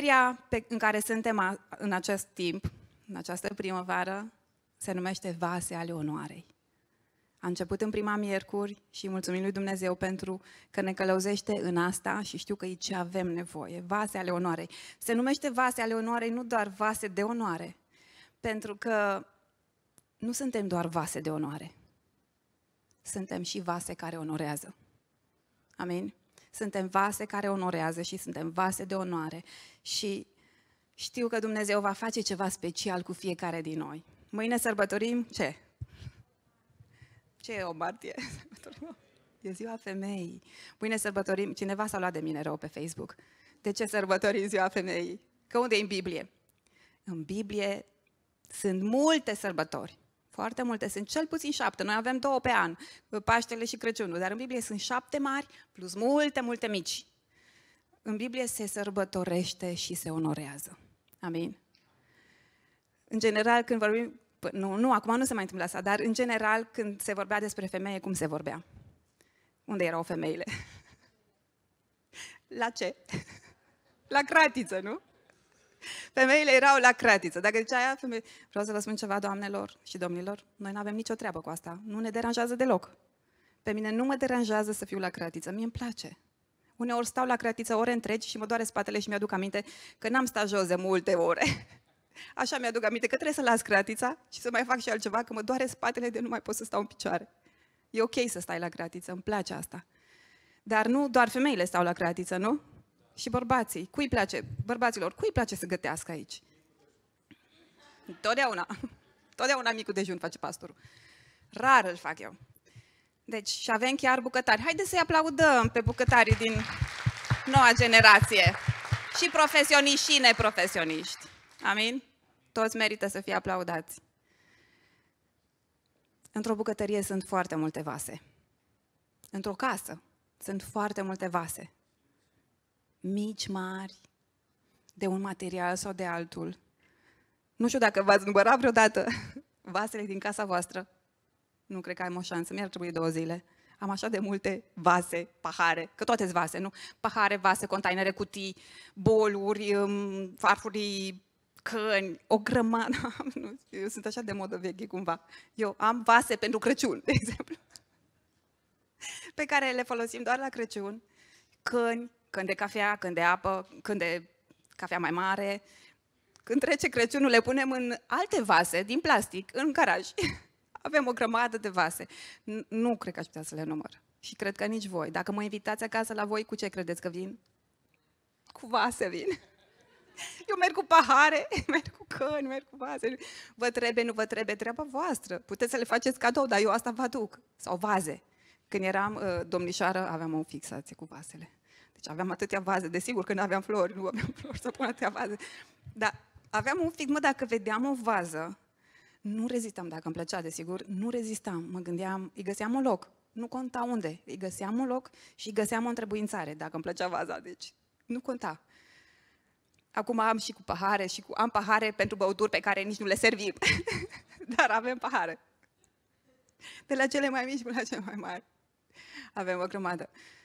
Seria pe, în care suntem a, în acest timp, în această primăvară, se numește Vase ale Onoarei. A început în prima miercuri și mulțumim lui Dumnezeu pentru că ne călăuzește în asta și știu că e ce avem nevoie, vase ale onoarei. Se numește vase ale onoarei, nu doar vase de onoare, pentru că nu suntem doar vase de onoare, suntem și vase care onorează. Amin? Suntem vase care onorează și suntem vase de onoare. Și știu că Dumnezeu va face ceva special cu fiecare din noi. Mâine sărbătorim ce? Ce e o martie? E ziua femeii. Mâine sărbătorim, cineva s-a luat de mine rău pe Facebook. De ce sărbătorim ziua femeii? Că unde e în Biblie? În Biblie sunt multe sărbători foarte multe, sunt cel puțin șapte, noi avem două pe an, Paștele și Crăciunul, dar în Biblie sunt șapte mari plus multe, multe mici. În Biblie se sărbătorește și se onorează. Amin? În general, când vorbim, nu, nu, acum nu se mai întâmplă asta, dar în general, când se vorbea despre femeie, cum se vorbea? Unde erau femeile? La ce? La cratiță, nu? Femeile erau la cratiță. Dacă zicea aia, femeie... vreau să vă spun ceva, doamnelor și domnilor, noi nu avem nicio treabă cu asta. Nu ne deranjează deloc. Pe mine nu mă deranjează să fiu la cratiță, mie îmi place. Uneori stau la cratiță ore întregi și mă doare spatele și mi-aduc aminte că n-am stat jos de multe ore. Așa mi-aduc aminte că trebuie să las cratița și să mai fac și altceva, că mă doare spatele de nu mai pot să stau în picioare. E ok să stai la cratiță, îmi place asta. Dar nu doar femeile stau la cratiță, nu? Și bărbații, cui place, bărbaților, cui place să gătească aici? Totdeauna. Totdeauna micul dejun face pastorul. Rar îl fac eu. Deci, și avem chiar bucătari. Haideți să-i aplaudăm pe bucătarii din noua generație. Și profesioniști și neprofesioniști. Amin? Toți merită să fie aplaudați. Într-o bucătărie sunt foarte multe vase. Într-o casă sunt foarte multe vase mici, mari, de un material sau de altul. Nu știu dacă v-ați numărat vreodată vasele din casa voastră. Nu cred că am o șansă, mi-ar trebui două zile. Am așa de multe vase, pahare, că toate vase, nu? Pahare, vase, containere, cutii, boluri, um, farfurii, căni, o grămadă. Eu sunt așa de modă veche cumva. Eu am vase pentru Crăciun, de exemplu, pe care le folosim doar la Crăciun, căni, când de cafea, când de apă, când de cafea mai mare. Când trece Crăciunul le punem în alte vase din plastic, în garaj. Avem o grămadă de vase. Nu cred că aș putea să le număr. Și cred că nici voi. Dacă mă invitați acasă la voi, cu ce credeți că vin? Cu vase vin. Eu merg cu pahare, merg cu căni, merg cu vase. Vă trebuie, nu vă trebuie, treaba voastră. Puteți să le faceți cadou, dar eu asta vă aduc. Sau vaze. Când eram uh, domnișoară, aveam o fixație cu vasele. Deci aveam atâtea vaze, desigur că nu aveam flori, nu aveam flori să pun atâtea vaze. Dar aveam un pic, mă, dacă vedeam o vază, nu rezistam, dacă îmi plăcea, desigur, nu rezistam. Mă gândeam, îi găseam un loc, nu conta unde, îi găseam un loc și îi găseam o întrebuințare, dacă îmi plăcea vaza, deci nu conta. Acum am și cu pahare și cu, am pahare pentru băuturi pe care nici nu le servim, dar avem pahare. De la cele mai mici până la cele mai mari. Avem o grămadă. Uh,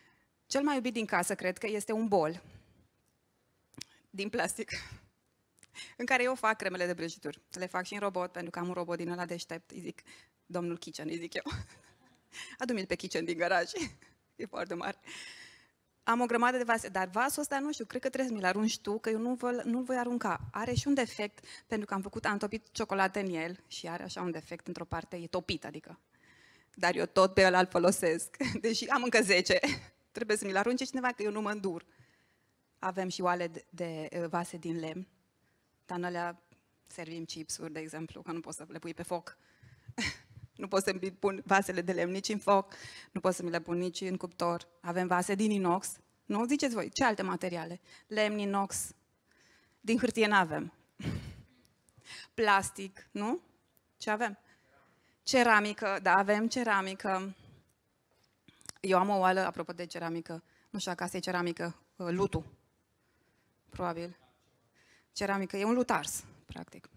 cel mai iubit din casă, cred că, este un bol din plastic în care eu fac cremele de prăjituri. Le fac și în robot, pentru că am un robot din ăla deștept, îi zic, domnul Kitchen, îi zic eu. Adu-mi pe Kitchen din garaj. e foarte mare. Am o grămadă de vase, dar vasul ăsta, nu știu, cred că trebuie să mi-l arunci tu, că eu nu vă, nu voi arunca. Are și un defect, pentru că am făcut, am topit ciocolată în el și are așa un defect într-o parte, e topit, adică. Dar eu tot pe ăla îl folosesc, deși am încă 10 trebuie să mi-l arunce cineva, că eu nu mă îndur. Avem și oale de, de eh, vase din lemn, dar noi servim chipsuri, de exemplu, că nu poți să le pui pe foc. nu pot să-mi pun vasele de lemn nici în foc, nu pot să mi le pun nici în cuptor. Avem vase din inox, nu? Ziceți voi, ce alte materiale? Lemn, inox, din hârtie nu avem. Plastic, nu? Ce avem? Ceramică, da, avem ceramică. Eu am o oală, apropo de ceramică, nu știu acasă e ceramică, uh, lutul, probabil. Ceramică, e un lutars, practic.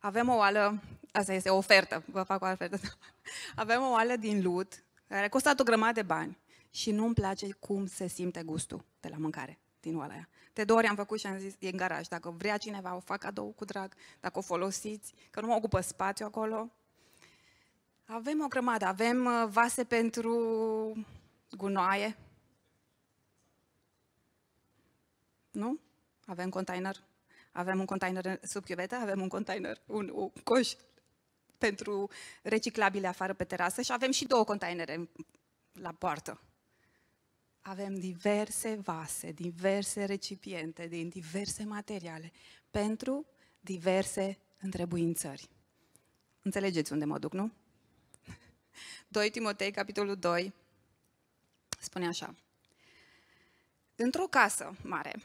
Avem o oală, asta este o ofertă, vă fac o ofertă. Avem o oală din lut, care a costat o grămadă de bani și nu-mi place cum se simte gustul de la mâncare din oala aia. De două ori am făcut și am zis, e în garaj, dacă vrea cineva, o fac cadou cu drag, dacă o folosiți, că nu mă ocupă spațiu acolo. Avem o grămadă, avem uh, vase pentru gunoaie. Nu? Avem container. Avem un container sub chiuvetă, avem un container, un, un coș pentru reciclabile afară pe terasă și avem și două containere la poartă. Avem diverse vase, diverse recipiente din diverse materiale pentru diverse întrebuințări. Înțelegeți unde mă duc, nu? 2 Timotei, capitolul 2, Spune așa. Într-o casă mare,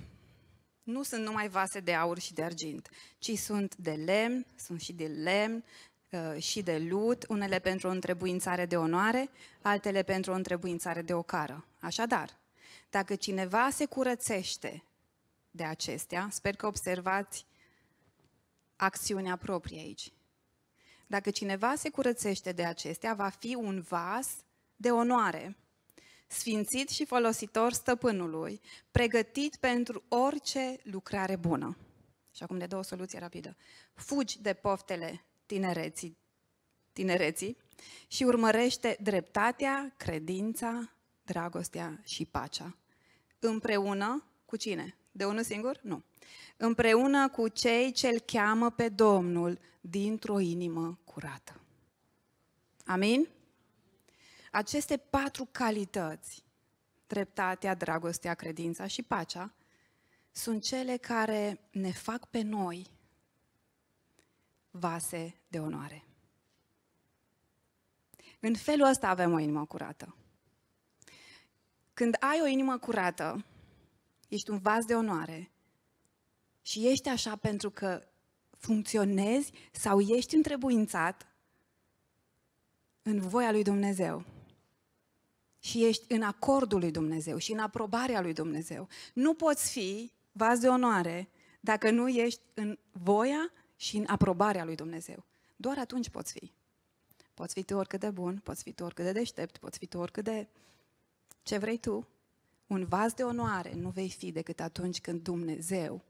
nu sunt numai vase de aur și de argint, ci sunt de lemn, sunt și de lemn, uh, și de lut, unele pentru o întrebuințare de onoare, altele pentru o întrebuințare de ocară. Așadar, dacă cineva se curățește de acestea, sper că observați acțiunea proprie aici. Dacă cineva se curățește de acestea, va fi un vas de onoare sfințit și folositor stăpânului, pregătit pentru orice lucrare bună. Și acum de două soluții rapidă. Fugi de poftele tinereții, tinereții și urmărește dreptatea, credința, dragostea și pacea. Împreună cu cine? De unul singur? Nu. Împreună cu cei ce-L cheamă pe Domnul dintr-o inimă curată. Amin? aceste patru calități, dreptatea, dragostea, credința și pacea, sunt cele care ne fac pe noi vase de onoare. În felul ăsta avem o inimă curată. Când ai o inimă curată, ești un vas de onoare și ești așa pentru că funcționezi sau ești întrebuințat în voia lui Dumnezeu și ești în acordul lui Dumnezeu și în aprobarea lui Dumnezeu. Nu poți fi vas de onoare dacă nu ești în voia și în aprobarea lui Dumnezeu. Doar atunci poți fi. Poți fi tu oricât de bun, poți fi tu oricât de deștept, poți fi tu oricât de ce vrei tu. Un vas de onoare nu vei fi decât atunci când Dumnezeu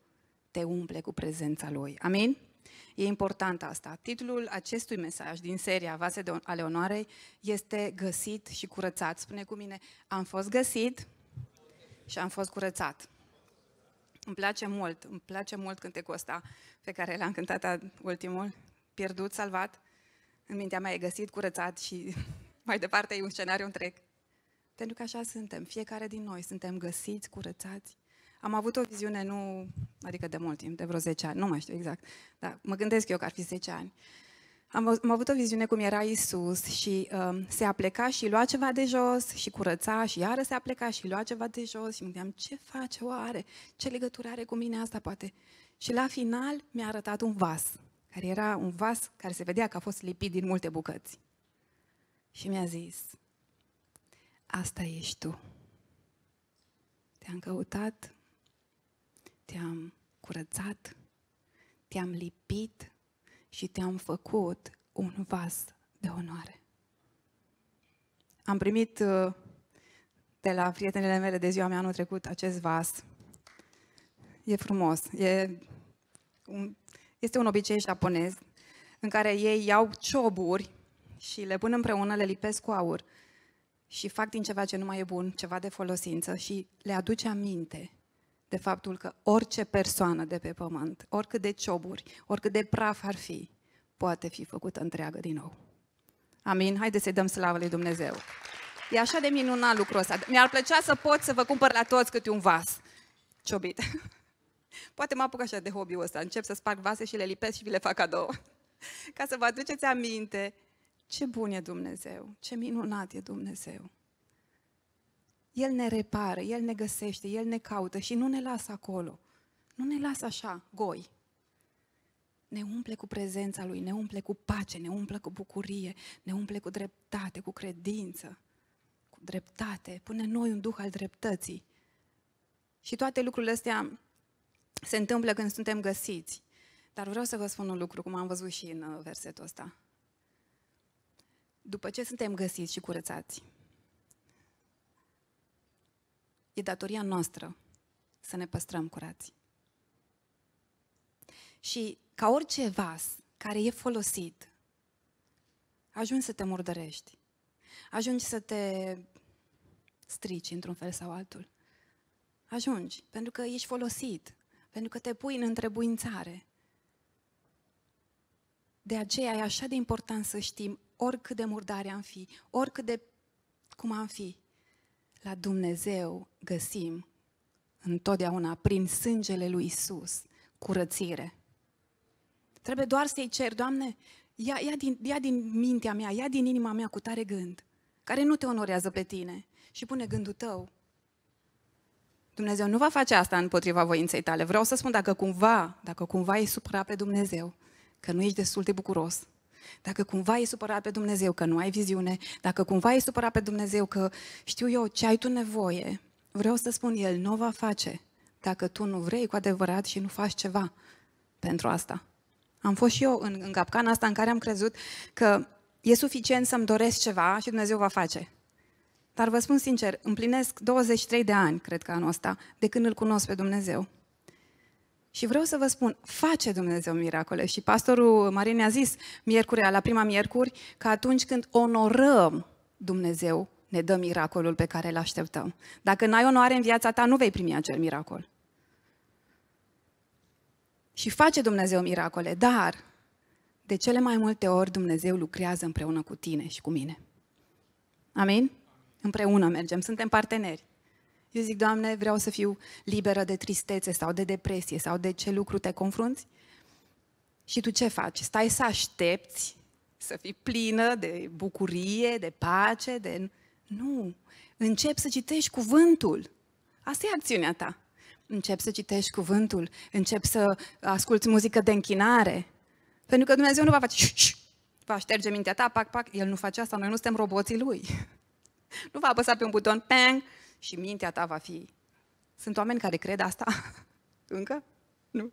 te umple cu prezența Lui. Amin? E important asta. Titlul acestui mesaj din seria Vase de, ale Onoarei este Găsit și curățat. Spune cu mine, am fost găsit și am fost curățat. Îmi place mult, îmi place mult cântecul ăsta pe care l-am cântat ultimul, pierdut, salvat. În mintea mea e găsit, curățat și mai departe e un scenariu întreg. Pentru că așa suntem, fiecare din noi suntem găsiți, curățați am avut o viziune, nu, adică de mult timp, de vreo 10 ani, nu mai știu exact, dar mă gândesc eu că ar fi 10 ani. Am, am avut o viziune cum era Isus și um, se apleca și lua ceva de jos și curăța și iară se apleca și lua ceva de jos și mă gândeam ce face oare, ce legătură are cu mine asta poate. Și la final mi-a arătat un vas, care era un vas care se vedea că a fost lipit din multe bucăți. Și mi-a zis, asta ești tu. Te-am căutat te-am curățat, te-am lipit și te-am făcut un vas de onoare. Am primit uh, de la prietenele mele de ziua mea anul trecut acest vas. E frumos, e un, este un obicei japonez în care ei iau cioburi și le pun împreună, le lipesc cu aur și fac din ceva ce nu mai e bun, ceva de folosință și le aduce aminte de faptul că orice persoană de pe pământ, oricât de cioburi, oricât de praf ar fi, poate fi făcută întreagă din nou. Amin? Haideți să-i dăm slavă lui Dumnezeu. E așa de minunat lucrul ăsta. Mi-ar plăcea să pot să vă cumpăr la toți câte un vas ciobit. Poate mă apuc așa de hobby-ul ăsta. Încep să sparg vase și le lipesc și vi le fac cadou. Ca să vă aduceți aminte ce bun e Dumnezeu, ce minunat e Dumnezeu. El ne repară, El ne găsește, El ne caută și nu ne lasă acolo. Nu ne lasă așa, goi. Ne umple cu prezența Lui, ne umple cu pace, ne umple cu bucurie, ne umple cu dreptate, cu credință, cu dreptate. Pune noi un duh al dreptății. Și toate lucrurile astea se întâmplă când suntem găsiți. Dar vreau să vă spun un lucru, cum am văzut și în uh, versetul ăsta. După ce suntem găsiți și curățați, E datoria noastră să ne păstrăm curați. Și ca orice vas care e folosit, ajungi să te murdărești, ajungi să te strici într-un fel sau altul. Ajungi, pentru că ești folosit, pentru că te pui în întrebuințare. De aceea e așa de important să știm oricât de murdare am fi, oricât de cum am fi, la Dumnezeu găsim întotdeauna prin sângele lui Isus curățire. Trebuie doar să-i cer, Doamne, ia, ia, din, ia din mintea mea, ia din inima mea cu tare gând, care nu te onorează pe tine și pune gândul tău. Dumnezeu nu va face asta împotriva voinței tale. Vreau să spun dacă cumva, dacă cumva e supra pe Dumnezeu, că nu ești destul de bucuros, dacă cumva e supărat pe Dumnezeu că nu ai viziune, dacă cumva e supărat pe Dumnezeu că știu eu ce ai tu nevoie, vreau să spun, El nu va face dacă tu nu vrei cu adevărat și nu faci ceva pentru asta. Am fost și eu în, în capcana asta în care am crezut că e suficient să-mi doresc ceva și Dumnezeu va face. Dar vă spun sincer, împlinesc 23 de ani, cred că anul ăsta, de când îl cunosc pe Dumnezeu. Și vreau să vă spun, face Dumnezeu miracole. Și pastorul Marin ne-a zis miercurea, la prima miercuri, că atunci când onorăm Dumnezeu, ne dă miracolul pe care îl așteptăm. Dacă n-ai onoare în viața ta, nu vei primi acel miracol. Și face Dumnezeu miracole, dar de cele mai multe ori Dumnezeu lucrează împreună cu tine și cu mine. Amin? Împreună mergem, suntem parteneri. Eu zic, Doamne, vreau să fiu liberă de tristețe sau de depresie sau de ce lucru te confrunți. Și tu ce faci? Stai să aștepți să fii plină de bucurie, de pace, de... Nu! Încep să citești cuvântul. Asta e acțiunea ta. Încep să citești cuvântul, încep să asculți muzică de închinare. Pentru că Dumnezeu nu va face... va șterge mintea ta, pac, pac. El nu face asta, noi nu suntem roboții lui. Nu va apăsa pe un buton, pang, și mintea ta va fi... Sunt oameni care cred asta? Încă? Nu?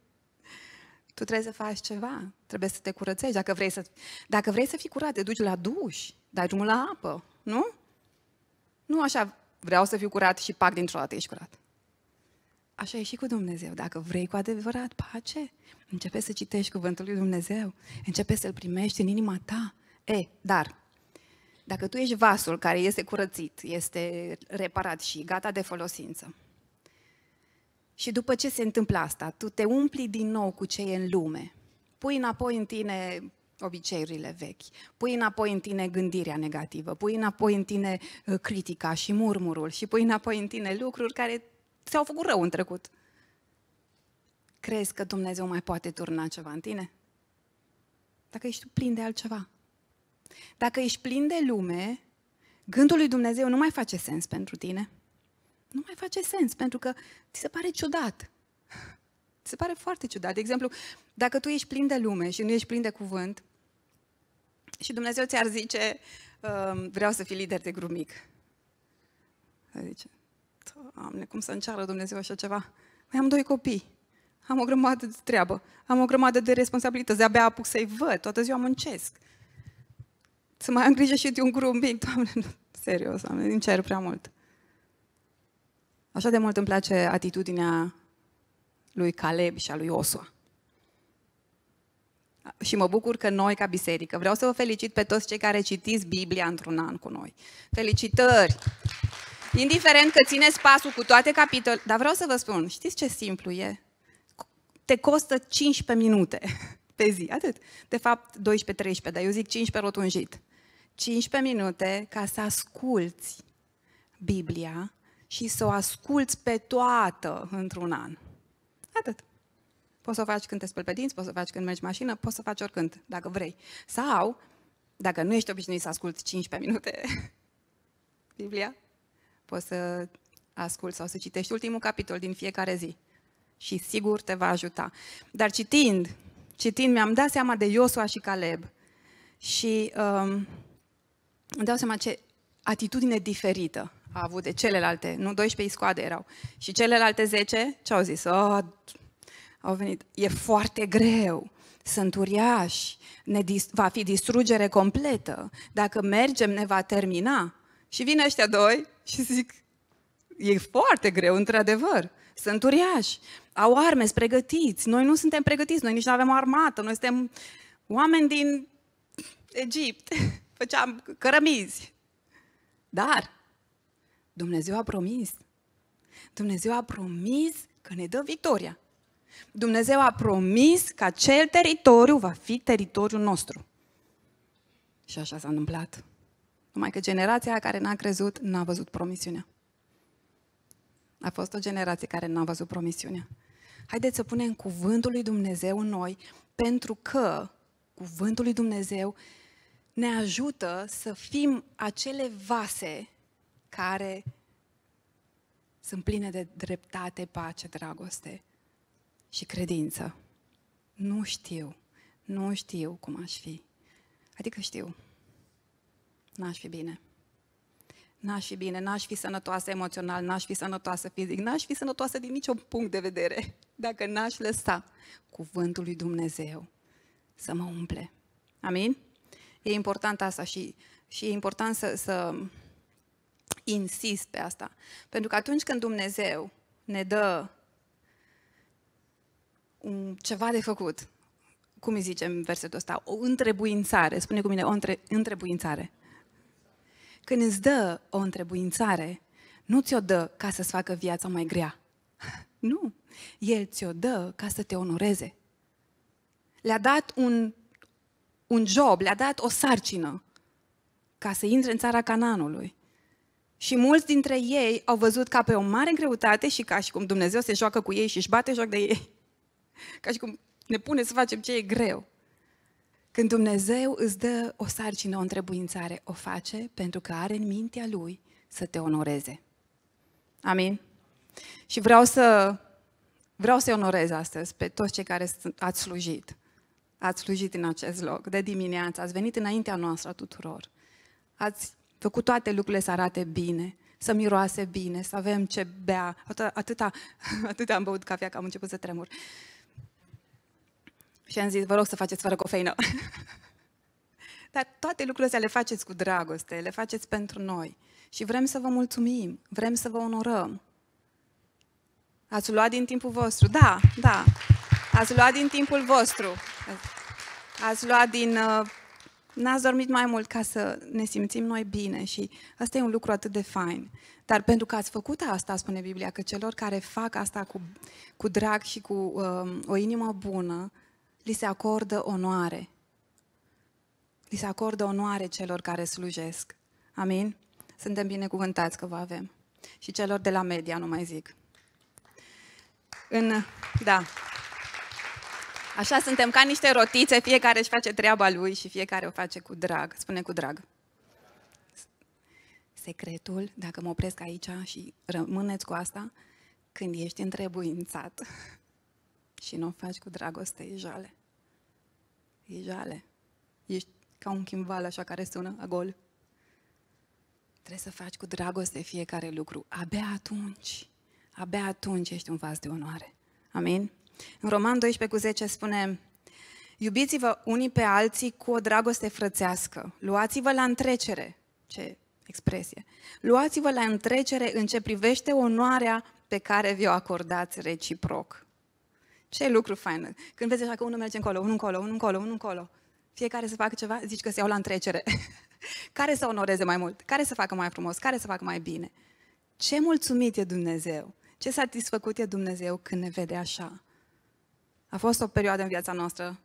Tu trebuie să faci ceva, trebuie să te curățești. Dacă vrei să, dacă vrei să fii curat, te duci la duș, dai drumul la apă, nu? Nu așa, vreau să fiu curat și pac dintr-o dată ești curat. Așa e și cu Dumnezeu. Dacă vrei cu adevărat pace, începe să citești cuvântul lui Dumnezeu, începe să-l primești în inima ta. E, dar dacă tu ești vasul care este curățit, este reparat și gata de folosință, și după ce se întâmplă asta, tu te umpli din nou cu ce e în lume, pui înapoi în tine obiceiurile vechi, pui înapoi în tine gândirea negativă, pui înapoi în tine uh, critica și murmurul și pui înapoi în tine lucruri care ți-au făcut rău în trecut. Crezi că Dumnezeu mai poate turna ceva în tine? Dacă ești plin de altceva. Dacă ești plin de lume, gândul lui Dumnezeu nu mai face sens pentru tine. Nu mai face sens, pentru că ți se pare ciudat. Ți se pare foarte ciudat. De exemplu, dacă tu ești plin de lume și nu ești plin de cuvânt, și Dumnezeu ți-ar zice, ehm, vreau să fii lider de grup mic. Zice, Doamne, cum să înceară Dumnezeu așa ceva? Mai păi am doi copii, am o grămadă de treabă, am o grămadă de responsabilități, de-abia apuc să-i văd, toată ziua muncesc. Să mai am grijă și de un grumb mic, doamne, nu, serios, doamne, din cer prea mult. Așa de mult îmi place atitudinea lui Caleb și a lui Osua. Și mă bucur că noi, ca biserică, vreau să vă felicit pe toți cei care citiți Biblia într-un an cu noi. Felicitări! Indiferent că țineți pasul cu toate capitolele, dar vreau să vă spun, știți ce simplu e? Te costă 15 minute pe zi, atât. De fapt, 12-13, dar eu zic 15 rotunjit. 15 minute ca să asculți Biblia și să o asculți pe toată într-un an. Atât. Poți să o faci când te speli pe dinți, poți să o faci când mergi mașină, poți să o faci oricând, dacă vrei. Sau, dacă nu ești obișnuit să asculți 15 minute Biblia, poți să asculți sau să citești ultimul capitol din fiecare zi. Și sigur te va ajuta. Dar citind, citind, mi-am dat seama de Iosua și Caleb. Și um, îmi dau seama ce atitudine diferită a avut de celelalte, nu 12 iscoade erau, și celelalte 10 ce au zis? Oh, au venit, e foarte greu, sunt uriași, ne dis- va fi distrugere completă, dacă mergem ne va termina. Și vin ăștia doi și zic, e foarte greu, într-adevăr, sunt uriași, au arme, sunt pregătiți, noi nu suntem pregătiți, noi nici nu avem armată, noi suntem oameni din Egipt făceam cărămizi. Dar Dumnezeu a promis. Dumnezeu a promis că ne dă victoria. Dumnezeu a promis că acel teritoriu va fi teritoriul nostru. Și așa s-a întâmplat. Numai că generația care n-a crezut n-a văzut promisiunea. A fost o generație care n-a văzut promisiunea. Haideți să punem cuvântul lui Dumnezeu în noi, pentru că cuvântul lui Dumnezeu ne ajută să fim acele vase care sunt pline de dreptate, pace, dragoste și credință. Nu știu, nu știu cum aș fi. Adică știu, n-aș fi bine. N-aș fi bine, n-aș fi sănătoasă emoțional, n-aș fi sănătoasă fizic, n-aș fi sănătoasă din niciun punct de vedere dacă n-aș lăsa cuvântul lui Dumnezeu să mă umple. Amin? E important asta și, și e important să, să insist pe asta. Pentru că atunci când Dumnezeu ne dă un, ceva de făcut, cum îi zicem versetul ăsta, o întrebuințare, spune cu mine o între, întrebuințare. Când îți dă o întrebuințare, nu ți-o dă ca să-ți facă viața mai grea. Nu. El ți-o dă ca să te onoreze. Le-a dat un un job, le-a dat o sarcină ca să intre în țara Cananului. Și mulți dintre ei au văzut ca pe o mare greutate și ca și cum Dumnezeu se joacă cu ei și își bate joc de ei. Ca și cum ne pune să facem ce e greu. Când Dumnezeu îți dă o sarcină, o întrebuințare, o face pentru că are în mintea Lui să te onoreze. Amin? Și vreau să vreau să onorez astăzi pe toți cei care ați slujit ați slujit în acest loc, de dimineață, ați venit înaintea noastră a tuturor. Ați făcut toate lucrurile să arate bine, să miroase bine, să avem ce bea. Atâta, atâta am băut cafea că am început să tremur. Și am zis, vă rog să faceți fără cofeină. Dar toate lucrurile astea le faceți cu dragoste, le faceți pentru noi. Și vrem să vă mulțumim, vrem să vă onorăm. Ați luat din timpul vostru, da, da. Ați luat din timpul vostru. Ați luat din... Uh, n-ați dormit mai mult ca să ne simțim noi bine și ăsta e un lucru atât de fain. Dar pentru că ați făcut asta, spune Biblia, că celor care fac asta cu, cu drag și cu um, o inimă bună, li se acordă onoare. Li se acordă onoare celor care slujesc. Amin? Suntem binecuvântați că vă avem. Și celor de la media, nu mai zic. În, da, Așa suntem ca niște rotițe, fiecare își face treaba lui și fiecare o face cu drag, spune cu drag. Secretul, dacă mă opresc aici și rămâneți cu asta, când ești întrebuințat și nu o faci cu dragoste, e jale. E jale. Ești ca un chimval așa care sună a gol. Trebuie să faci cu dragoste fiecare lucru. Abia atunci, abia atunci ești un vas de onoare. Amin? În Roman 12 cu 10 spune, iubiți-vă unii pe alții cu o dragoste frățească, luați-vă la întrecere, ce expresie, luați-vă la întrecere în ce privește onoarea pe care vi-o acordați reciproc. Ce lucru fain! Când vezi așa că unul merge încolo, unul încolo, unul încolo, unul încolo, fiecare să facă ceva, zici că se iau la întrecere. care să onoreze mai mult? Care să facă mai frumos? Care să facă mai bine? Ce mulțumit e Dumnezeu! Ce satisfăcut e Dumnezeu când ne vede așa! A fost o perioadă în viața noastră,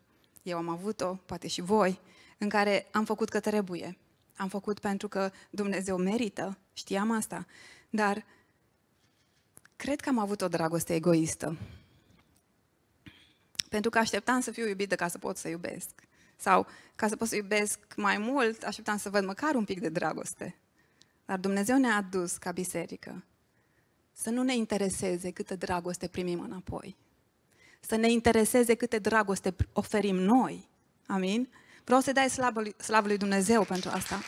eu am avut-o, poate și voi, în care am făcut că trebuie. Am făcut pentru că Dumnezeu merită, știam asta, dar cred că am avut o dragoste egoistă. Pentru că așteptam să fiu iubită ca să pot să iubesc. Sau ca să pot să iubesc mai mult, așteptam să văd măcar un pic de dragoste. Dar Dumnezeu ne-a adus ca biserică să nu ne intereseze câtă dragoste primim înapoi, să ne intereseze câte dragoste oferim noi. Amin? Vreau să dai slavă lui, slavă lui Dumnezeu pentru asta.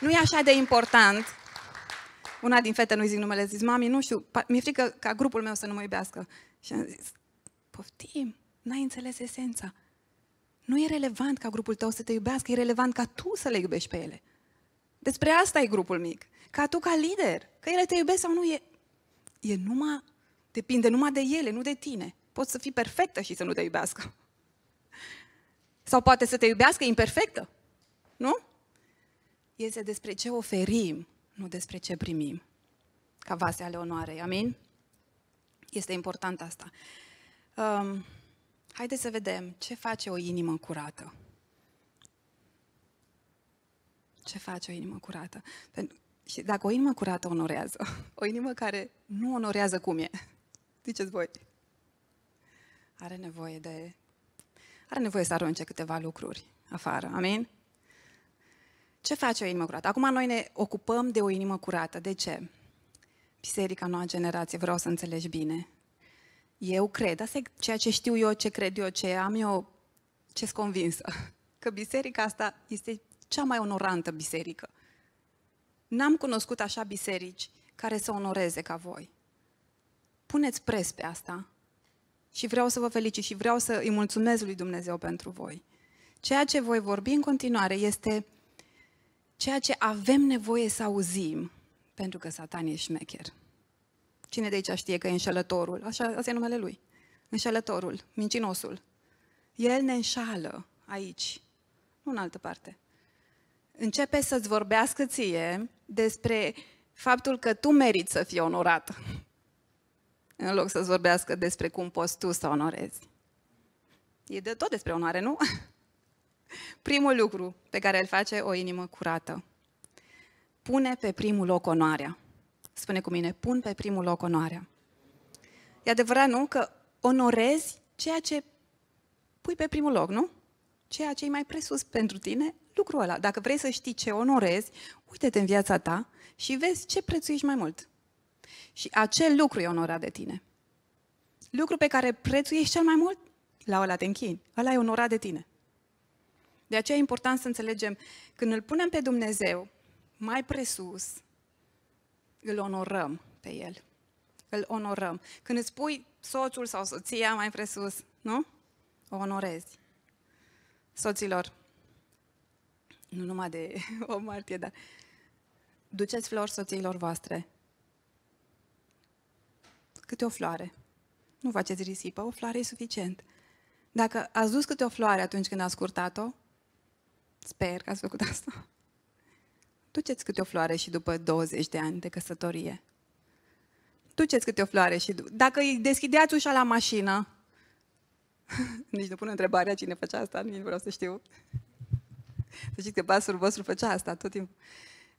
Nu e așa de important. Una din fete nu-i zic numele, zic, mami, nu știu, mi-e frică ca grupul meu să nu mă iubească. Și am zis, poftim, n-ai înțeles esența. Nu e relevant ca grupul tău să te iubească, e relevant ca tu să le iubești pe ele. Despre asta e grupul mic. Ca tu ca lider, că ele te iubesc sau nu, e, e numai, depinde numai de ele, nu de tine. Poți să fii perfectă și să nu te iubească. Sau poate să te iubească imperfectă. Nu? Este despre ce oferim, nu despre ce primim. Ca vase ale onoarei. Amin? Este important asta. Um, haideți să vedem ce face o inimă curată. Ce face o inimă curată? Pentru, și dacă o inimă curată onorează, o inimă care nu onorează cum e, ziceți voi, are nevoie de are nevoie să arunce câteva lucruri afară. Amin? Ce face o inimă curată? Acum noi ne ocupăm de o inimă curată. De ce? Biserica noua generație, vreau să înțelegi bine. Eu cred, asta e ceea ce știu eu, ce cred eu, ce am eu, ce sunt convinsă. Că biserica asta este cea mai onorantă biserică. N-am cunoscut așa biserici care să onoreze ca voi. Puneți pres pe asta și vreau să vă felicit și vreau să îi mulțumesc lui Dumnezeu pentru voi. Ceea ce voi vorbi în continuare este ceea ce avem nevoie să auzim, pentru că Satan e șmecher. Cine de aici știe că e înșelătorul? Așa, asta e numele lui. Înșelătorul, mincinosul. El ne înșală aici, nu în altă parte. Începe să-ți vorbească ție despre faptul că tu meriți să fii onorat, în loc să-ți vorbească despre cum poți tu să onorezi. E de tot despre onoare, nu? Primul lucru pe care îl face o inimă curată. Pune pe primul loc onoarea. Spune cu mine, pun pe primul loc onoarea. E adevărat, nu? Că onorezi ceea ce pui pe primul loc, nu? Ceea ce e mai presus pentru tine, lucrul ăla. Dacă vrei să știi ce onorezi, uite-te în viața ta și vezi ce prețuiești mai mult. Și acel lucru e onorat de tine. Lucru pe care prețuiești cel mai mult, la ăla te închini. Ăla e onorat de tine. De aceea e important să înțelegem, când îl punem pe Dumnezeu mai presus, îl onorăm pe El. Îl onorăm. Când îți pui soțul sau soția mai presus, nu? O onorezi. Soților, nu numai de o martie, dar duceți flori soțiilor voastre câte o floare. Nu faceți risipă, o floare e suficient. Dacă ați dus câte o floare atunci când ați curtat-o, sper că ați făcut asta, duceți câte o floare și după 20 de ani de căsătorie. Duceți câte o floare și dacă îi deschideați ușa la mașină, nici nu pun întrebarea cine făcea asta, nici nu vreau să știu. Să știți că pasul vostru făcea asta tot timpul.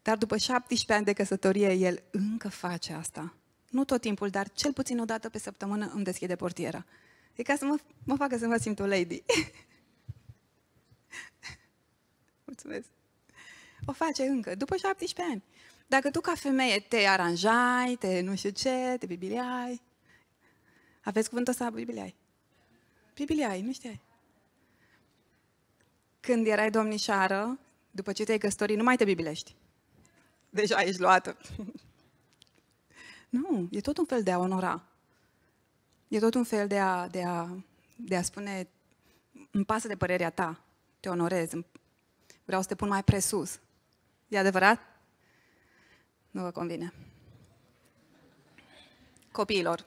Dar după 17 ani de căsătorie, el încă face asta nu tot timpul, dar cel puțin o dată pe săptămână îmi deschide portiera. E ca să mă, mă facă să mă simt o lady. Mulțumesc. O face încă, după 17 ani. Dacă tu ca femeie te aranjai, te nu știu ce, te bibiliai, aveți cuvântul ăsta, bibiliai? Bibiliai, nu știai. Când erai domnișoară, după ce te-ai căsătorit, nu mai te bibilești. Deja ești luată. Nu, e tot un fel de a onora. E tot un fel de a, de a, de a spune, îmi pasă de părerea ta, te onorez, vreau să te pun mai presus. E adevărat? Nu vă convine. Copiilor.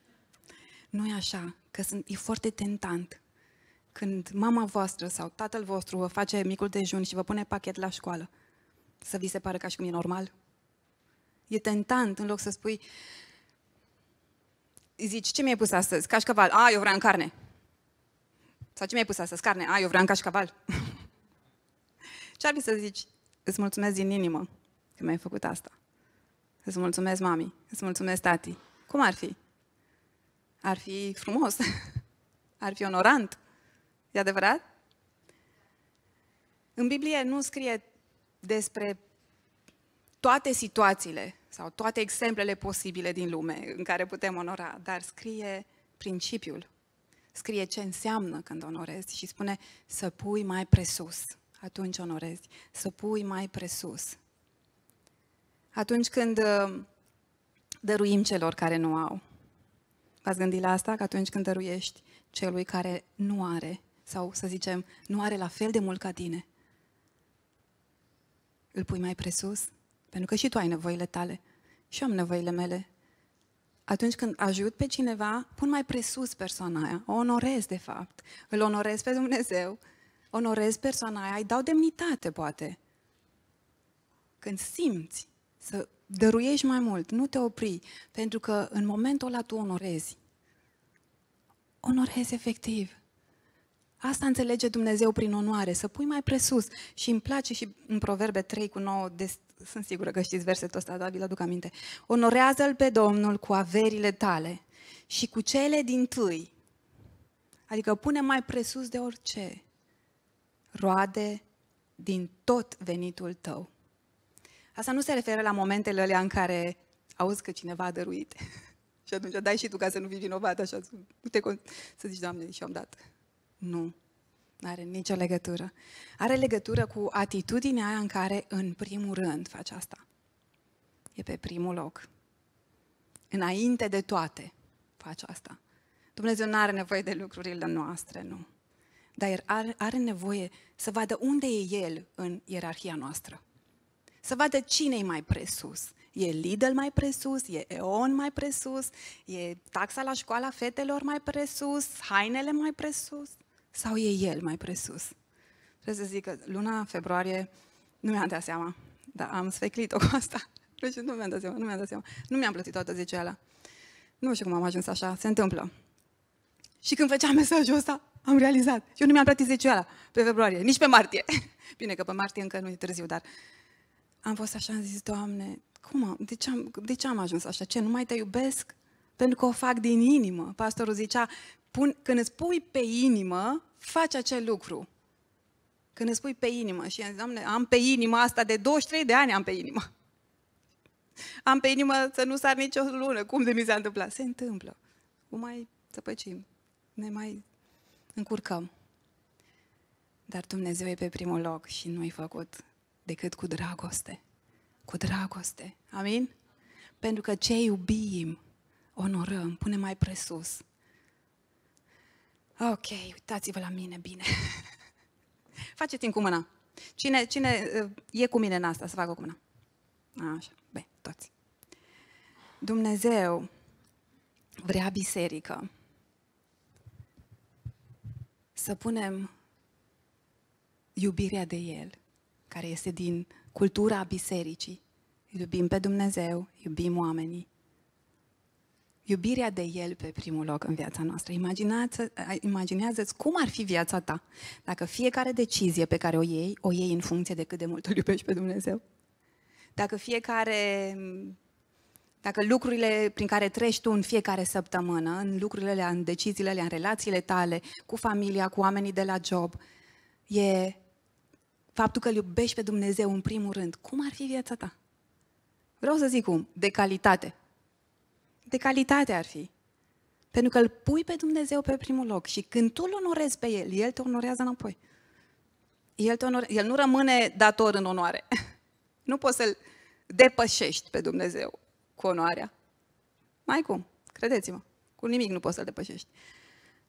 nu e așa, că sunt, e foarte tentant când mama voastră sau tatăl vostru vă face micul dejun și vă pune pachet la școală, să vi se pare ca și cum e normal? E tentant în loc să spui, zici, ce mi-ai pus astăzi? Cașcaval. A, eu vreau în carne. Sau ce mi-ai pus astăzi? Carne. A, eu vreau în cașcaval. Ce-ar fi să zici? Îți mulțumesc din inimă că mi-ai făcut asta. Îți mulțumesc, mami. Îți mulțumesc, tati. Cum ar fi? Ar fi frumos. Ar fi onorant. E adevărat? În Biblie nu scrie despre toate situațiile sau toate exemplele posibile din lume în care putem onora, dar scrie principiul, scrie ce înseamnă când onorezi și spune să pui mai presus, atunci onorezi, să pui mai presus. Atunci când uh, dăruim celor care nu au, v-ați gândit la asta? Că atunci când dăruiești celui care nu are, sau să zicem, nu are la fel de mult ca tine, îl pui mai presus? Pentru că și tu ai nevoile tale și eu am nevoile mele. Atunci când ajut pe cineva, pun mai presus persoana aia, o onorez de fapt, îl onorez pe Dumnezeu, onorez persoana aia, îi dau demnitate poate. Când simți să dăruiești mai mult, nu te opri, pentru că în momentul ăla tu onorezi. Onorezi efectiv. Asta înțelege Dumnezeu prin onoare, să pui mai presus. Și îmi place și în Proverbe 3 cu 9 des, sunt sigură că știți versetul ăsta, dar vi-l aduc aminte. Onorează-L pe Domnul cu averile tale și cu cele din tâi. Adică pune mai presus de orice roade din tot venitul tău. Asta nu se referă la momentele alea în care auzi că cineva a dăruit. și atunci dai și tu ca să nu fii vinovat, așa, să, te, să zici, Doamne, și-am dat. Nu. Nu are nicio legătură. Are legătură cu atitudinea aia în care, în primul rând, faci asta. E pe primul loc. Înainte de toate, faci asta. Dumnezeu nu are nevoie de lucrurile noastre, nu. Dar are, are nevoie să vadă unde e El în ierarhia noastră. Să vadă cine e mai presus. E Lidl mai presus, e EON mai presus, e taxa la școala fetelor mai presus, hainele mai presus. Sau e el mai presus? Trebuie să zic că luna februarie nu mi-am dat seama, dar am sfeclit-o cu asta. Deci nu mi-am dat seama, nu mi-am dat seama. Nu mi-am plătit toată zeceala. Nu știu cum am ajuns așa, se întâmplă. Și când făceam mesajul ăsta, am realizat. Eu nu mi-am plătit zeceala pe februarie, nici pe martie. Bine că pe martie încă nu e târziu, dar am fost așa, am zis, Doamne, cum am, de, ce am, de ce am ajuns așa? Ce, nu mai te iubesc? Pentru că o fac din inimă. Pastorul zicea, pun, când îți pui pe inimă, faci acel lucru. Când îți pui pe inimă și am zis, Doamne, am pe inimă asta de 23 de ani am pe inimă. Am pe inimă să nu sar nicio lună. Cum de mi s-a întâmplat? Se întâmplă. Cum mai săpăcim? Ne mai încurcăm. Dar Dumnezeu e pe primul loc și nu-i făcut decât cu dragoste. Cu dragoste. Amin? Pentru că ce iubim, onorăm, punem mai presus Ok, uitați-vă la mine bine. Faceți-mi cu mâna. Cine, cine e cu mine în asta? Să facă cu mâna. Așa, bine, toți. Dumnezeu vrea biserică să punem iubirea de El, care este din cultura bisericii. Iubim pe Dumnezeu, iubim oamenii iubirea de El pe primul loc în viața noastră. Imaginează-ți cum ar fi viața ta dacă fiecare decizie pe care o iei, o iei în funcție de cât de mult îl iubești pe Dumnezeu. Dacă fiecare dacă lucrurile prin care treci tu în fiecare săptămână, în lucrurile alea, în deciziile alea, în relațiile tale, cu familia, cu oamenii de la job, e faptul că îl iubești pe Dumnezeu în primul rând, cum ar fi viața ta? Vreau să zic cum, de calitate, de calitate ar fi. Pentru că îl pui pe Dumnezeu pe primul loc și când tu îl onorezi pe el, el te onorează înapoi. El, te onore... el nu rămâne dator în onoare. Nu poți să-l depășești pe Dumnezeu cu onoarea. Mai cum? Credeți-mă. Cu nimic nu poți să-l depășești.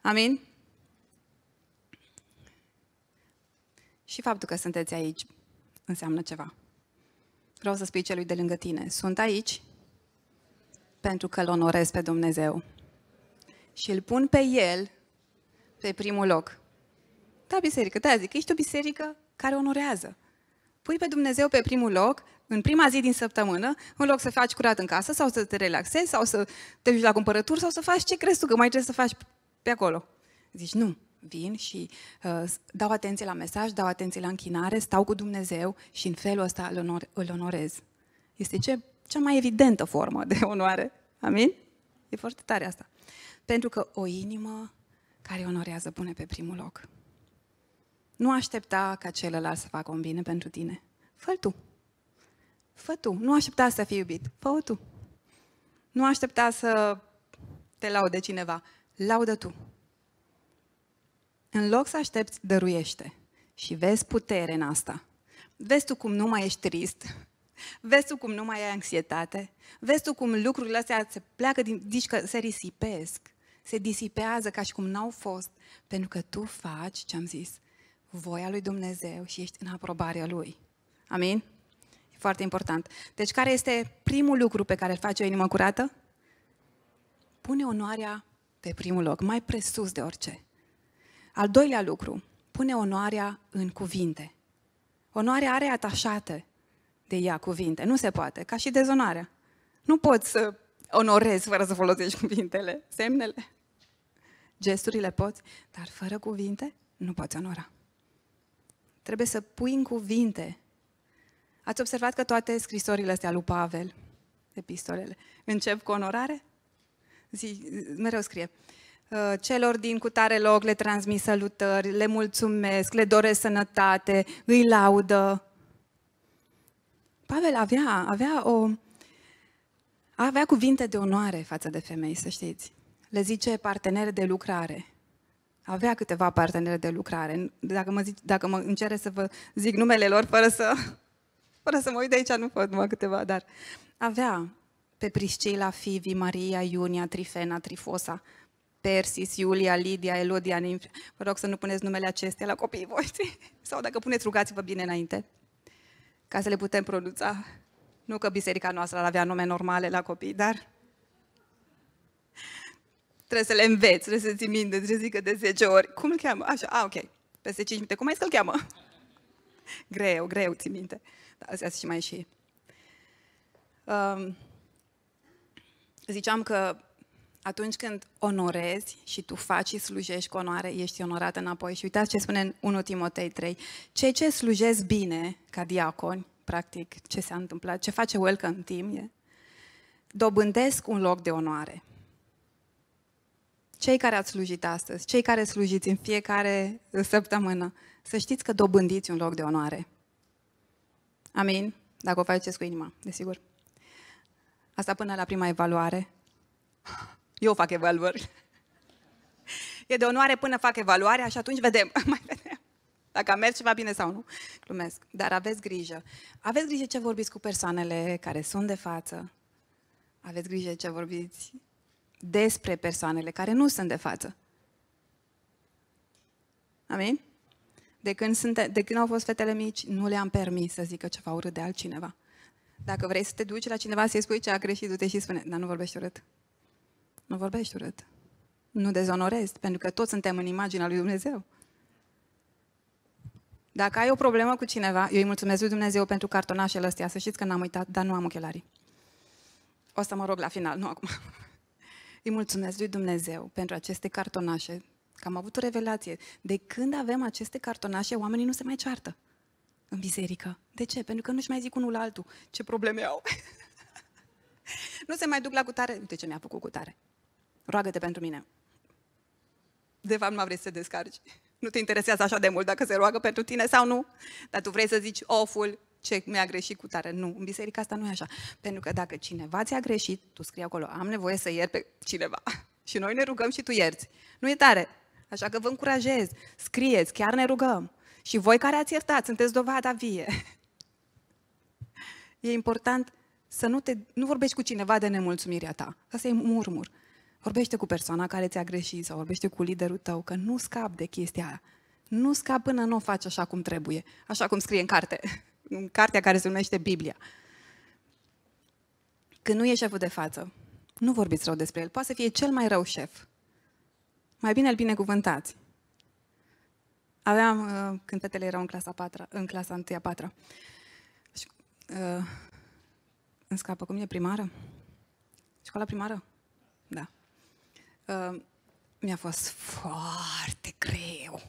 Amin? Și faptul că sunteți aici înseamnă ceva. Vreau să spui celui de lângă tine. Sunt aici pentru că îl onorez pe Dumnezeu. Și îl pun pe el pe primul loc. Da, biserică, da, zic, ești o biserică care onorează. Pui pe Dumnezeu pe primul loc, în prima zi din săptămână, în loc să faci curat în casă sau să te relaxezi sau să te duci la cumpărături sau să faci ce crezi tu că mai trebuie să faci pe acolo. Zici, nu, vin și uh, dau atenție la mesaj, dau atenție la închinare, stau cu Dumnezeu și în felul ăsta îl, onor- îl onorez. Este ce cea mai evidentă formă de onoare. Amin? E foarte tare asta. Pentru că o inimă care onorează pune pe primul loc. Nu aștepta ca celălalt să facă un bine pentru tine. fă tu. Fă tu. Nu aștepta să fii iubit. fă tu. Nu aștepta să te laude cineva. Laudă tu. În loc să aștepți, dăruiește. Și vezi putere în asta. Vezi tu cum nu mai ești trist, Vezi tu cum nu mai ai anxietate? Vezi tu cum lucrurile astea se pleacă, din, zici că se risipesc, se disipează ca și cum n-au fost, pentru că tu faci, ce am zis, voia lui Dumnezeu și ești în aprobarea Lui. Amin? E foarte important. Deci care este primul lucru pe care îl face o inimă curată? Pune onoarea pe primul loc, mai presus de orice. Al doilea lucru, pune onoarea în cuvinte. Onoarea are atașate de ea cuvinte. Nu se poate, ca și dezonarea. Nu poți să onorezi fără să folosești cuvintele, semnele. Gesturile poți, dar fără cuvinte nu poți onora. Trebuie să pui în cuvinte. Ați observat că toate scrisorile astea lui Pavel, epistolele, încep cu onorare? Zi, mereu scrie. Ă, celor din cutare loc le transmis salutări, le mulțumesc, le doresc sănătate, îi laudă, Pavel avea, avea, o, avea cuvinte de onoare față de femei, să știți. Le zice parteneri de lucrare. Avea câteva parteneri de lucrare. Dacă mă, zic, dacă mă încere să vă zic numele lor fără să, fără să mă uit de aici, nu pot numai câteva, dar avea pe Priscila, Fivi, Maria, Iunia, Trifena, Trifosa, Persis, Iulia, Lidia, Elodia, Nimf. Vă rog să nu puneți numele acestea la copiii voștri. Sau dacă puneți, rugați-vă bine înainte ca să le putem pronunța. Nu că biserica noastră ar avea nume normale la copii, dar trebuie să le înveți, trebuie să ți minte, trebuie să zică de 10 ori. Cum îl cheamă? Așa, a, ok. Peste 5 minute. Cum ai să îl cheamă? greu, greu, ți minte. Dar azi și mai și. Um, ziceam că atunci când onorezi și tu faci și slujești cu onoare, ești onorat înapoi. Și uitați ce spune în 1 Timotei 3. Cei ce slujesc bine, ca diaconi, practic, ce s-a întâmplat, ce face welcome team, e, dobândesc un loc de onoare. Cei care ați slujit astăzi, cei care slujiți în fiecare săptămână, să știți că dobândiți un loc de onoare. Amin? Dacă o faceți cu inima, desigur. Asta până la prima evaluare. Eu fac evaluări. E de onoare până fac evaluarea și atunci vedem, mai vedem dacă a mers ceva bine sau nu. Glumesc. Dar aveți grijă. Aveți grijă ce vorbiți cu persoanele care sunt de față. Aveți grijă ce vorbiți despre persoanele care nu sunt de față. Amin? De când, sunt, de când au fost fetele mici, nu le-am permis să zică ceva urât de altcineva. Dacă vrei să te duci la cineva să-i spui ce a greșit, du-te și spune, dar nu vorbești urât. Nu vorbești urât. Nu dezonorezi, pentru că toți suntem în imaginea lui Dumnezeu. Dacă ai o problemă cu cineva, eu îi mulțumesc lui Dumnezeu pentru cartonașele astea. Să știți că n-am uitat, dar nu am ochelarii. O să mă rog la final, nu acum. Îi mulțumesc lui Dumnezeu pentru aceste cartonașe, că am avut o revelație. De când avem aceste cartonașe, oamenii nu se mai ceartă în biserică. De ce? Pentru că nu-și mai zic unul la altul ce probleme au. nu se mai duc la cutare. Uite ce mi-a făcut cutare roagă-te pentru mine. De fapt, nu vrei să te descarci. Nu te interesează așa de mult dacă se roagă pentru tine sau nu, dar tu vrei să zici oful, ce mi-a greșit cu tare. Nu, în biserica asta nu e așa. Pentru că dacă cineva ți-a greșit, tu scrii acolo, am nevoie să iert pe cineva. și noi ne rugăm și tu ierți. Nu e tare. Așa că vă încurajez, scrieți, chiar ne rugăm. Și voi care ați iertat, sunteți dovada vie. e important să nu, te, nu vorbești cu cineva de nemulțumirea ta. Asta e murmur. Vorbește cu persoana care ți-a greșit sau vorbește cu liderul tău, că nu scap de chestia aia. Nu scap până nu o faci așa cum trebuie, așa cum scrie în carte, în cartea care se numește Biblia. Când nu e șeful de față, nu vorbiți rău despre el. Poate să fie cel mai rău șef. Mai bine îl binecuvântați. Aveam, uh, când fetele erau în clasa 4, în clasa 1 a 4 și, uh, îmi scapă, cum e primară? Școala primară? Ehm, mi-a fost foarte greu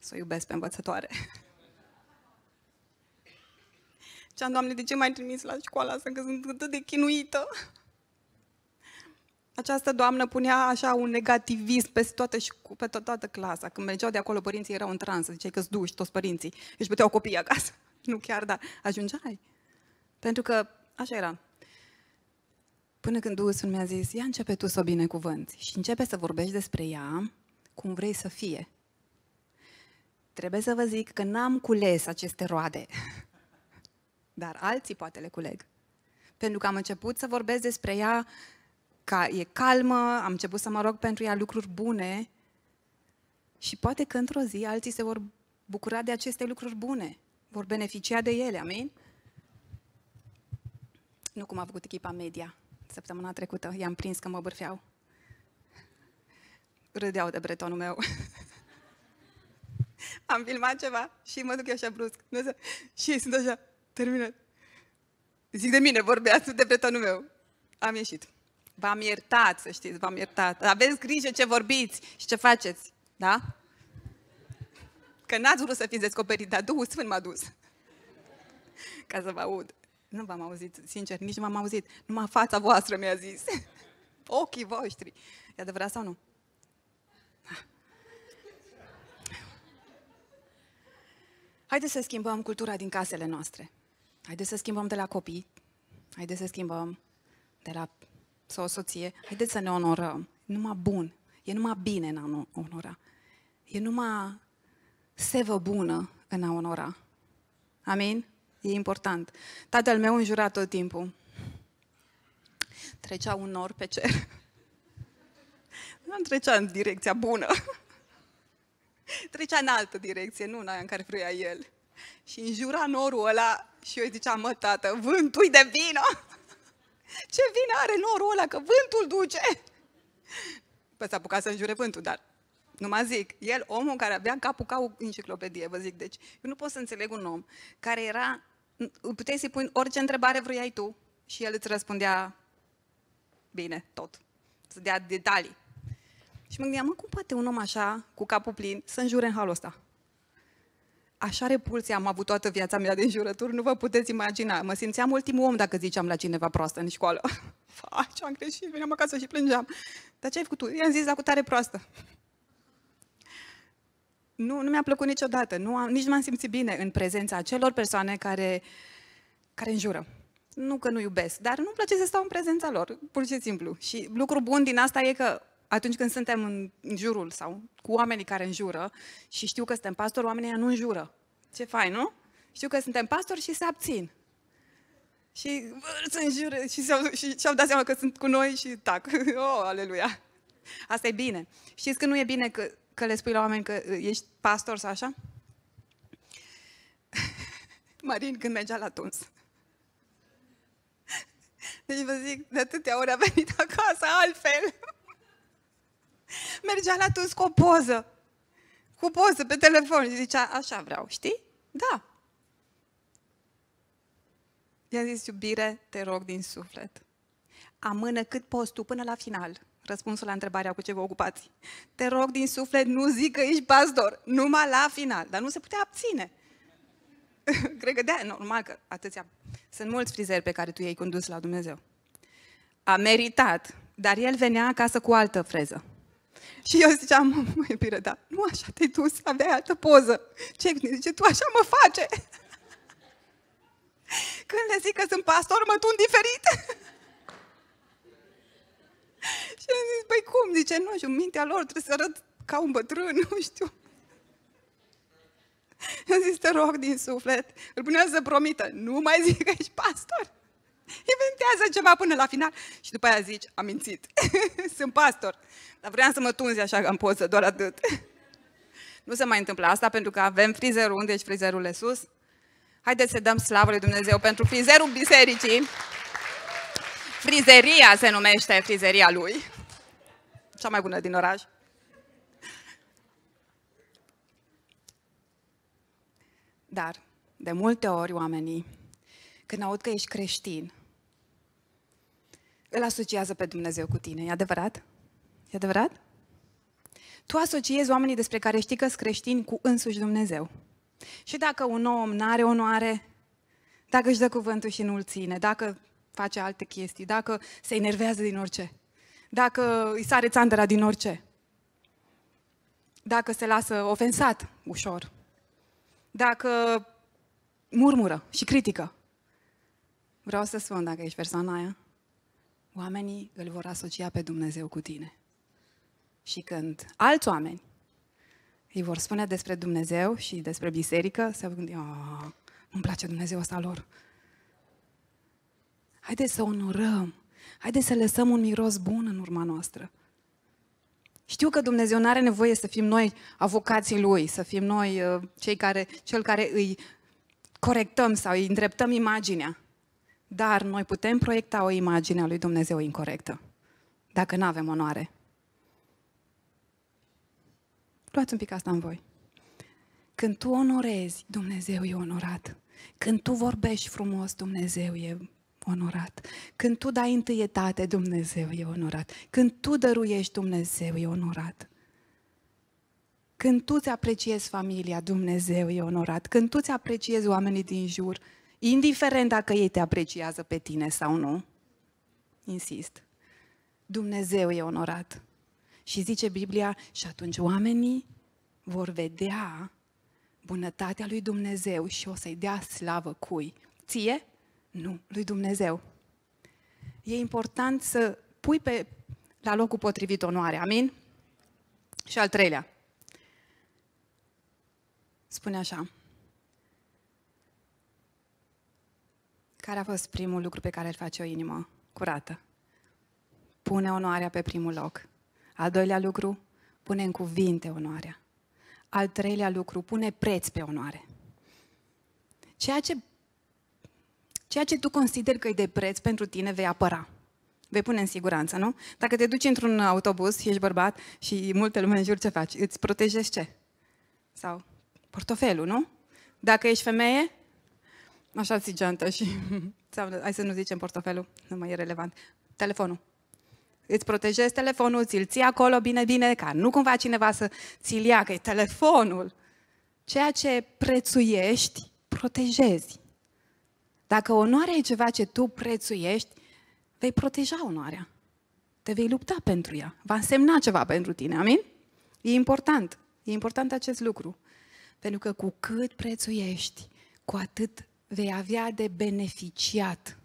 să o iubesc pe învățătoare. am, Doamne, de ce m-ai trimis la școala asta, că sunt atât de chinuită? Această doamnă punea așa un negativism pe toată, pe toată, toată clasa. Când mergeau de acolo, părinții erau în transă, ziceai că s duși, toți părinții. Își puteau copiii acasă. Nu chiar, dar ajungeai. Pentru că așa era. Până când Duhul Sfânt mi-a zis, ia începe tu să o binecuvânți și începe să vorbești despre ea cum vrei să fie. Trebuie să vă zic că n-am cules aceste roade, dar alții poate le culeg. Pentru că am început să vorbesc despre ea ca e calmă, am început să mă rog pentru ea lucruri bune și poate că într-o zi alții se vor bucura de aceste lucruri bune, vor beneficia de ele, amin? Nu cum a făcut echipa media săptămâna trecută. I-am prins că mă bârfeau. Râdeau de bretonul meu. Am filmat ceva și mă duc eu așa brusc. Și ei sunt așa, terminat. Zic de mine, vorbeați de bretonul meu. Am ieșit. V-am iertat, să știți, v-am iertat. Aveți grijă ce vorbiți și ce faceți, da? Că n-ați vrut să fiți descoperit, dar Duhul Sfânt m-a dus. Ca să vă aud. Nu v-am auzit, sincer, nici nu m-am auzit. Numai fața voastră mi-a zis. Ochii voștri. E adevărat sau nu? Haideți să schimbăm cultura din casele noastre. Haideți să schimbăm de la copii. Haideți să schimbăm de la sau soție. Haideți să ne onorăm. E numai bun. E numai bine în a onora. E numai sevă bună în a onora. Amin? E important. Tatăl meu înjura tot timpul. Trecea un nor pe cer. Nu trecea în direcția bună. Trecea în altă direcție, nu în aia în care vrea el. Și înjura norul ăla și eu îi ziceam, mă, tată, vântul de vină! Ce vină are norul ăla că vântul duce? Păi s-a apucat să înjure vântul, dar nu mă zic, el, omul care avea capul ca o enciclopedie, vă zic, deci eu nu pot să înțeleg un om care era, puteai să-i pui orice întrebare vroiai tu și el îți răspundea bine, tot, să dea detalii. Și mă gândeam, mă, cum poate un om așa, cu capul plin, să înjure în halul ăsta? Așa repulsie am avut toată viața mea de înjurături, nu vă puteți imagina. Mă simțeam ultimul om dacă ziceam la cineva proastă în școală. Fa, ce am greșit, veneam acasă și plângeam. Dar ce ai făcut tu? I-am zis, dar cu tare proastă nu, nu mi-a plăcut niciodată, nu am, nici m-am simțit bine în prezența acelor persoane care, care înjură. Nu că nu iubesc, dar nu-mi place să stau în prezența lor, pur și simplu. Și lucru bun din asta e că atunci când suntem în, jurul sau cu oamenii care înjură și știu că suntem pastori, oamenii nu înjură. Ce fain, nu? Știu că suntem pastori și se abțin. Și se înjură și și-au, și, și-au dat seama că sunt cu noi și tac. Oh, aleluia! Asta e bine. Știți că nu e bine că că le spui la oameni că uh, ești pastor sau așa? Marin, când mergea la tuns. Deci vă zic, de atâtea ori a venit acasă altfel. Mergea la tuns cu o poză. Cu o poză pe telefon și zicea, așa vreau, știi? Da. I-a zis, iubire, te rog din suflet. Amână cât poți tu până la final. Răspunsul la întrebarea cu ce vă ocupați. Te rog din suflet, nu zic că ești pastor, numai la final. Dar nu se putea abține. Cred că de normal că atâția. Sunt mulți frizeri pe care tu i-ai condus la Dumnezeu. A meritat, dar el venea acasă cu altă freză. Și eu ziceam, măi, iubire, da, nu așa te-ai dus, aveai altă poză. Ce zice, tu așa mă face. Când le zic că sunt pastor, mă tun diferit. și am zis, păi cum? Zice, nu știu, mintea lor trebuie să arăt ca un bătrân, nu știu. Și am zis, te rog din suflet, îl punea să promită, nu mai zic că ești pastor. Inventează ceva până la final și după aia zici, am mințit, sunt pastor. Dar vreau să mă tunzi așa că am poză, doar atât. nu se mai întâmplă asta pentru că avem frizerul, unde ești frizerul e sus. Haideți să dăm slavă lui Dumnezeu pentru frizerul bisericii. Frizeria se numește frizeria lui. Cea mai bună din oraș. Dar, de multe ori, oamenii, când aud că ești creștin, îl asociază pe Dumnezeu cu tine. E adevărat? E adevărat? Tu asociezi oamenii despre care știi că sunt creștini cu însuși Dumnezeu. Și dacă un om nu are onoare, dacă își dă cuvântul și nu-l ține, dacă face alte chestii, dacă se enervează din orice, dacă îi sare țandăra din orice, dacă se lasă ofensat ușor, dacă murmură și critică. Vreau să spun, dacă ești persoana aia, oamenii îl vor asocia pe Dumnezeu cu tine. Și când alți oameni îi vor spune despre Dumnezeu și despre biserică, se vor gândi, ah, îmi place Dumnezeu ăsta lor, Haideți să onorăm. Haideți să lăsăm un miros bun în urma noastră. Știu că Dumnezeu nu are nevoie să fim noi avocații Lui, să fim noi uh, cei care, cel care îi corectăm sau îi îndreptăm imaginea. Dar noi putem proiecta o imagine a lui Dumnezeu incorrectă, dacă nu avem onoare. Luați un pic asta în voi. Când tu onorezi, Dumnezeu e onorat. Când tu vorbești frumos, Dumnezeu e onorat. Când tu dai întâietate, Dumnezeu e onorat. Când tu dăruiești, Dumnezeu e onorat. Când tu îți apreciezi familia, Dumnezeu e onorat. Când tu îți apreciezi oamenii din jur, indiferent dacă ei te apreciază pe tine sau nu, insist, Dumnezeu e onorat. Și zice Biblia, și atunci oamenii vor vedea bunătatea lui Dumnezeu și o să-i dea slavă cui? Ție? Nu, lui Dumnezeu. E important să pui pe, la locul potrivit onoare, amin? Și al treilea. Spune așa. Care a fost primul lucru pe care îl face o inimă curată? Pune onoarea pe primul loc. Al doilea lucru, pune în cuvinte onoarea. Al treilea lucru, pune preț pe onoare. Ceea ce Ceea ce tu consideri că e de preț pentru tine vei apăra. Vei pune în siguranță, nu? Dacă te duci într-un autobuz, ești bărbat și multe lume în jur ce faci? Îți protejezi ce? Sau portofelul, nu? Dacă ești femeie, așa ți geantă și... Sau, hai să nu zicem portofelul, nu mai e relevant. Telefonul. Îți protejezi telefonul, ți-l ții acolo bine, bine, ca nu cumva cineva să ți-l ia, că e telefonul. Ceea ce prețuiești, protejezi. Dacă onoarea e ceva ce tu prețuiești, vei proteja onoarea. Te vei lupta pentru ea. Va însemna ceva pentru tine, amin? E important. E important acest lucru. Pentru că cu cât prețuiești, cu atât vei avea de beneficiat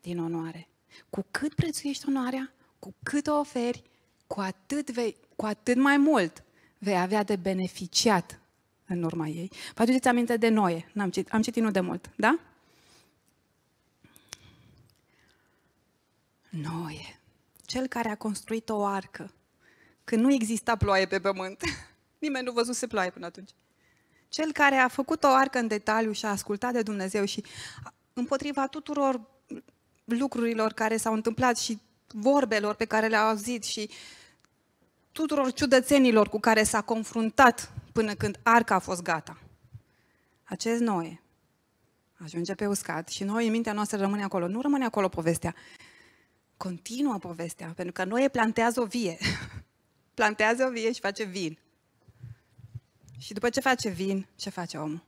din onoare. Cu cât prețuiești onoarea, cu cât o oferi, cu atât, vei, cu atât mai mult vei avea de beneficiat în urma ei. Vă aduceți aminte de Noe, am citit, am citit nu de mult, da? Noe, cel care a construit o arcă, când nu exista ploaie pe pământ. Nimeni nu văzuse ploaie până atunci. Cel care a făcut o arcă în detaliu și a ascultat de Dumnezeu și împotriva tuturor lucrurilor care s-au întâmplat și vorbelor pe care le-a auzit și tuturor ciudățenilor cu care s-a confruntat până când arca a fost gata. Acest Noe ajunge pe uscat și noi, în mintea noastră, rămâne acolo. Nu rămâne acolo povestea. Continuă povestea, pentru că Noe plantează o vie. plantează o vie și face vin. Și după ce face vin, ce face omul?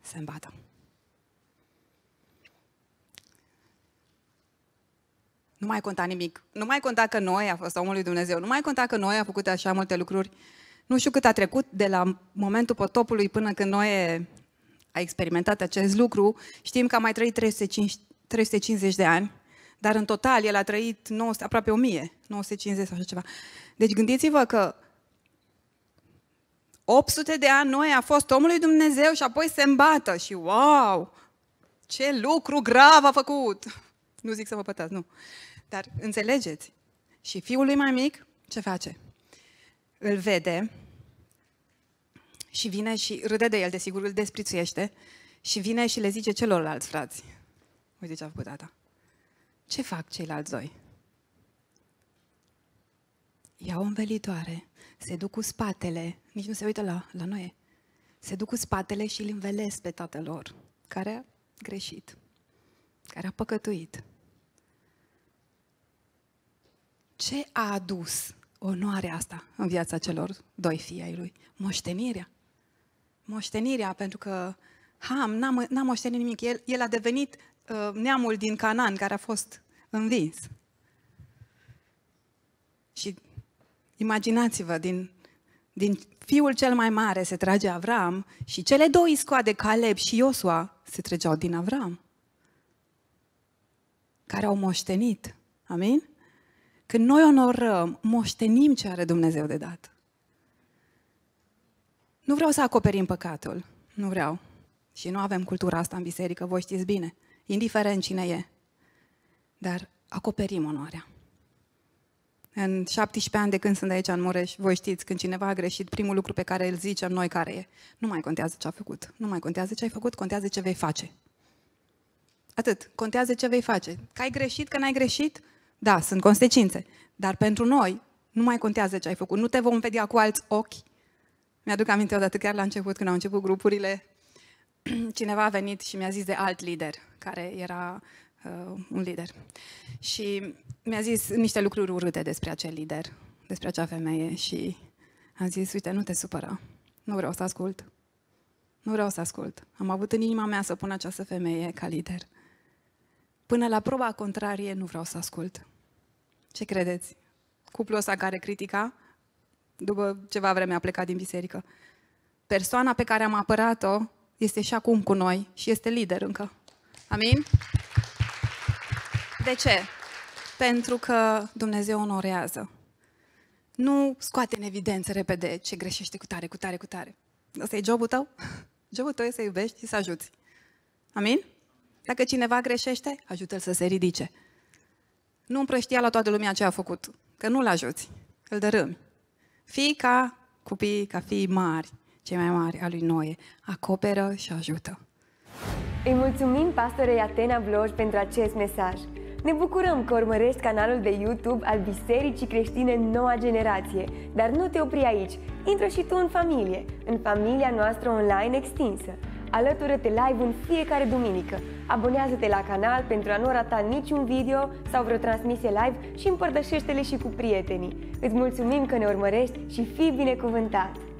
Se îmbată. Nu mai conta nimic. Nu mai conta că noi a fost omul lui Dumnezeu. Nu mai conta că noi a făcut așa multe lucruri nu știu cât a trecut de la momentul potopului până când noi a experimentat acest lucru. Știm că a mai trăit 350 de ani, dar în total el a trăit 900, aproape 1000, 950 sau așa ceva. Deci gândiți-vă că 800 de ani noi a fost omul lui Dumnezeu și apoi se îmbată și wow, ce lucru grav a făcut! Nu zic să vă pătați, nu. Dar înțelegeți. Și fiul lui mai mic ce face? îl vede și vine și râde de el, desigur, îl desprițuiește și vine și le zice celorlalți frați. Uite ce a făcut tata. Ce fac ceilalți doi? Iau o învelitoare, se duc cu spatele, nici nu se uită la, la noi, se duc cu spatele și îl învelesc pe tatăl lor, care a greșit, care a păcătuit. Ce a adus onoarea asta în viața celor doi fii ai lui. Moștenirea. Moștenirea, pentru că Ham n-a, n-a moștenit nimic. El, el a devenit uh, neamul din Canaan care a fost învins. Și imaginați-vă, din, din fiul cel mai mare se trage Avram și cele două scoade, Caleb și Iosua, se trăgeau din Avram. Care au moștenit. Amin? Când noi onorăm, moștenim ce are Dumnezeu de dat. Nu vreau să acoperim păcatul. Nu vreau. Și nu avem cultura asta în biserică, voi știți bine. Indiferent cine e. Dar acoperim onoarea. În 17 ani de când sunt aici în Mureș, voi știți, când cineva a greșit, primul lucru pe care îl zicem noi care e, nu mai contează ce a făcut, nu mai contează ce ai făcut, contează ce vei face. Atât, contează ce vei face. Că ai greșit, că n-ai greșit, da, sunt consecințe. Dar pentru noi nu mai contează ce ai făcut. Nu te vom vedea cu alți ochi. Mi-aduc aminte odată chiar la început, când au început grupurile, cineva a venit și mi-a zis de alt lider, care era uh, un lider. Și mi-a zis niște lucruri urâte despre acel lider, despre acea femeie și am zis, uite, nu te supăra, nu vreau să ascult. Nu vreau să ascult. Am avut în inima mea să pun această femeie ca lider. Până la proba contrarie, nu vreau să ascult. Ce credeți? Cuplul ăsta care critica, după ceva vreme a plecat din biserică. Persoana pe care am apărat-o este și acum cu noi și este lider încă. Amin? De ce? Pentru că Dumnezeu onorează. Nu scoate în evidență repede ce greșește cu tare, cu tare, cu tare. Asta e jobul tău? Jobul tău e să iubești și să ajuți. Amin? Dacă cineva greșește, ajută-l să se ridice nu împrăștia la toată lumea ce a făcut, că nu-l ajuți, îl dărâmi. Fii ca copii, ca fii mari, cei mai mari a lui Noe, acoperă și ajută. Îi mulțumim pastorei Atena Vloj pentru acest mesaj. Ne bucurăm că urmărești canalul de YouTube al Bisericii Creștine Noua Generație, dar nu te opri aici, intră și tu în familie, în familia noastră online extinsă. Alătură-te live în fiecare duminică. Abonează-te la canal pentru a nu rata niciun video sau vreo transmisie live și împărtășește-le și cu prietenii. Îți mulțumim că ne urmărești și fii binecuvântat!